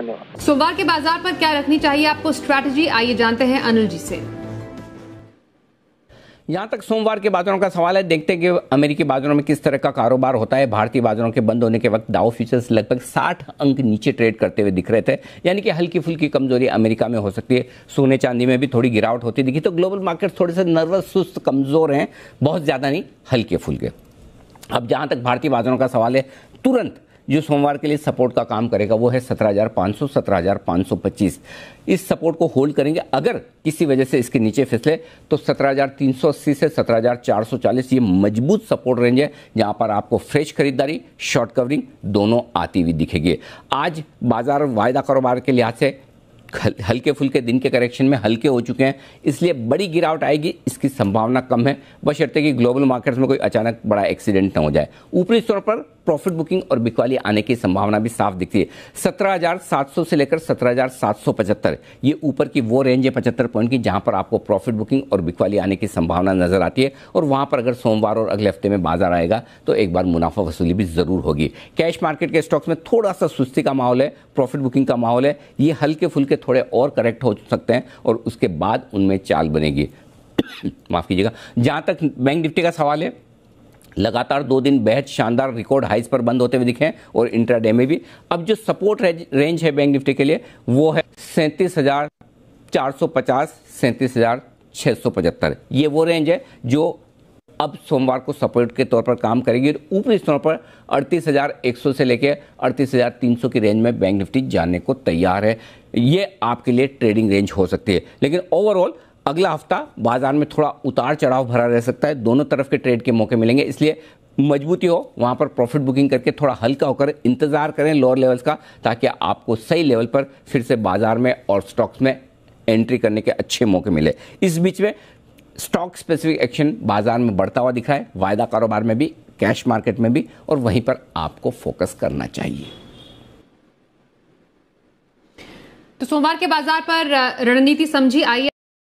धन्यवाद सोमवार के बाजार पर क्या रखनी चाहिए आपको स्ट्रैटेजी आइए जानते हैं अनिल जी से यहाँ तक सोमवार के बाजारों का सवाल है देखते हैं कि अमेरिकी बाजारों में किस तरह का कारोबार होता है भारतीय बाजारों के बंद होने के वक्त दाओ फ्यूचर्स लगभग 60 अंक नीचे ट्रेड करते हुए दिख रहे थे यानी कि हल्की फुल्की कमजोरी अमेरिका में हो सकती है सोने चांदी में भी थोड़ी गिरावट होती दिखी तो ग्लोबल मार्केट थोड़े से नर्वस सुस्त कमजोर हैं बहुत ज़्यादा नहीं हल्के फुल्के अब जहाँ तक भारतीय बाजारों का सवाल है तुरंत जो सोमवार के लिए सपोर्ट का काम करेगा वो है सौ पच्चीस इस सपोर्ट को होल्ड करेंगे अगर किसी वजह से इसके नीचे फिसले तो 17,380 से 17,440 ये मजबूत सपोर्ट रेंज है जहां पर आपको फ्रेश खरीदारी शॉर्ट कवरिंग दोनों आती हुई दिखेगी आज बाजार वायदा कारोबार के लिहाज से हल्के फुल्के दिन के करेक्शन में हल्के हो चुके हैं इसलिए बड़ी गिरावट आएगी इसकी संभावना कम है बशर्ते कि ग्लोबल मार्केट्स में कोई अचानक बड़ा एक्सीडेंट ना हो जाए ऊपरी स्तर पर प्रॉफिट बुकिंग और बिकवाली आने की संभावना भी साफ दिखती है सौ से लेकर पचहत्तर ये ऊपर की वो रेंज है पचहत्तर पॉइंट की जहां पर आपको प्रॉफिट बुकिंग और बिकवाली आने की संभावना नजर आती है और वहां पर अगर सोमवार और अगले हफ्ते में बाजार आएगा तो एक बार मुनाफा वसूली भी जरूर होगी कैश मार्केट के स्टॉक्स में थोड़ा सा सुस्ती का माहौल है प्रॉफिट बुकिंग का माहौल है ये हल्के फुल्के थोड़े और करेक्ट हो सकते हैं और उसके बाद उनमें चाल बनेगी माफ़ कीजिएगा जहां तक बैंक निफ्टी का सवाल है लगातार दो दिन बेहद शानदार रिकॉर्ड हाइज पर बंद होते हुए दिखे और डे में भी अब जो सपोर्ट रेंज है बैंक निफ्टी के लिए वो है सैंतीस हजार चार सौ पचास सैंतीस हजार छह सौ पचहत्तर ये वो रेंज है जो अब सोमवार को सपोर्ट के तौर पर काम करेगी और ऊपरी स्तरों पर 38,100 से लेकर 38,300 की रेंज में बैंक निफ्टी जाने को तैयार है ये आपके लिए ट्रेडिंग रेंज हो सकती है लेकिन ओवरऑल अगला हफ्ता बाजार में थोड़ा उतार चढ़ाव भरा रह सकता है दोनों तरफ के ट्रेड के मौके मिलेंगे इसलिए मजबूती हो वहाँ पर प्रॉफिट बुकिंग करके थोड़ा हल्का होकर इंतज़ार करें लोअर लेवल्स का ताकि आपको सही लेवल पर फिर से बाजार में और स्टॉक्स में एंट्री करने के अच्छे मौके मिले इस बीच में स्टॉक स्पेसिफिक एक्शन बाजार में बढ़ता हुआ दिख रहा है वायदा कारोबार में भी कैश मार्केट में भी और वहीं पर आपको फोकस करना चाहिए तो सोमवार के बाजार पर रणनीति समझी आई